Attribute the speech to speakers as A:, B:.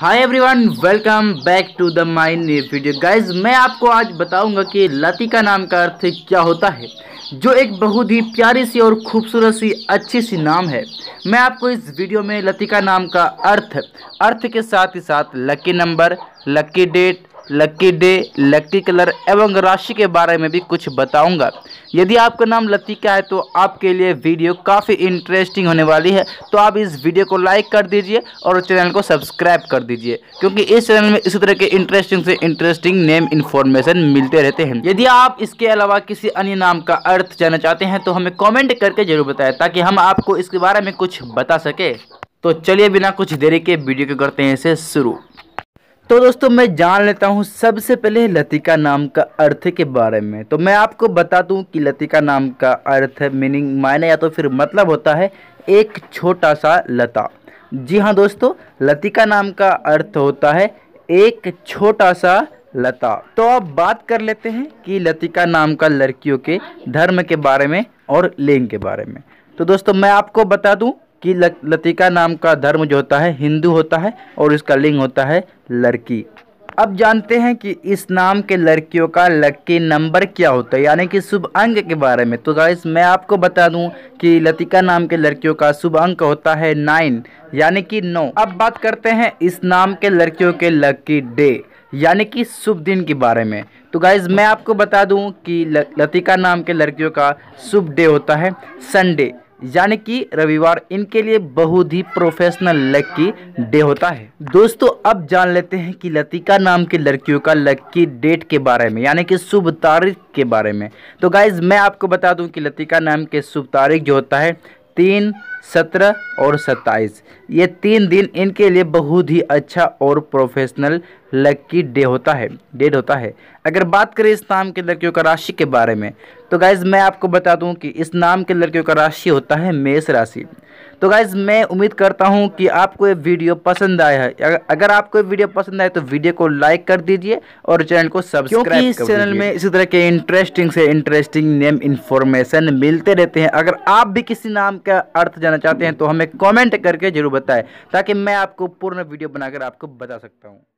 A: hi everyone welcome back to the mine video guys मैं आपको आज बताऊंगा कि लतिका नाम का अर्थ क्या होता है जो एक बहुत ही प्यारी सी और खूबसूरत सी अच्छी सी नाम है मैं आपको इस वीडियो में लतिका नाम का अर्थ अर्थ के साथ ही साथ lucky number lucky date lucky day lucky colour एवं राशि के बारे में भी कुछ बताऊंगा यदि आपका नाम लतिका है तो आपके लिए वीडियो काफ़ी इंटरेस्टिंग होने वाली है तो आप इस वीडियो को लाइक कर दीजिए और चैनल को सब्सक्राइब कर दीजिए क्योंकि इस चैनल में इसी तरह के इंटरेस्टिंग से इंटरेस्टिंग नेम इन्फॉर्मेशन मिलते रहते हैं यदि आप इसके अलावा किसी अन्य नाम का अर्थ जानना चाहते हैं तो हमें कॉमेंट करके जरूर बताएं ताकि हम आपको इसके बारे में कुछ बता सके तो चलिए बिना कुछ देरी के वीडियो को करते हैं इसे शुरू तो दोस्तों मैं जान लेता हूँ सबसे पहले लतिका नाम का अर्थ के बारे में तो मैं आपको बता दूँ कि लतिका नाम का अर्थ मीनिंग मायने या तो फिर मतलब होता है एक छोटा सा लता जी हाँ दोस्तों लतिका नाम का अर्थ होता है एक छोटा सा लता तो अब बात कर लेते हैं कि लतिका नाम का लड़कियों के धर्म के बारे में और लिंग के बारे में तो दोस्तों मैं आपको बता दूँ कि लतिका नाम का धर्म जो होता है हिंदू होता है और इसका लिंग होता है लड़की अब जानते हैं कि इस नाम के लड़कियों का लक्की नंबर क्या होता है यानी कि शुभ अंक के बारे में तो गाइस मैं आपको बता दूं कि लतिका नाम के लड़कियों का शुभ अंक होता है नाइन यानी कि नौ अब बात करते हैं इस नाम के लड़कियों के लक्की डे यानी कि शुभ दिन के बारे में तो गाइस मैं आपको बता दूँ कि लतिका नाम के लड़कियों का शुभ डे होता है संडे यानी कि रविवार इनके लिए बहुत ही प्रोफेशनल लक्की डे होता है दोस्तों अब जान लेते हैं कि लतिका नाम की लड़कियों का लक्की डेट के बारे में यानी कि शुभ तारीख के बारे में तो गाइज मैं आपको बता दूं कि लतिका नाम के शुभ तारीख जो होता है तीन सत्रह और सत्ताईस ये तीन दिन इनके लिए बहुत ही अच्छा और प्रोफेशनल लकी डे होता है डेट होता है अगर बात करें इस नाम के लड़कियों का राशि के बारे में तो गाइज मैं आपको बता दूं कि इस नाम के लड़कियों का राशि होता है मेष राशि तो गाइज़ मैं उम्मीद करता हूँ कि आपको ये वीडियो पसंद आया है अगर आपको ये वीडियो पसंद आए तो वीडियो को लाइक कर दीजिए और चैनल को सब्सक्राइब इस चैनल में इसी तरह के इंटरेस्टिंग से इंटरेस्टिंग नेम इन्फॉर्मेशन मिलते रहते हैं अगर आप भी किसी नाम का अर्थ जानना चाहते हैं तो हमें कॉमेंट करके जरूर बताएं ताकि मैं आपको पूर्ण वीडियो बनाकर आपको बता सकता हूँ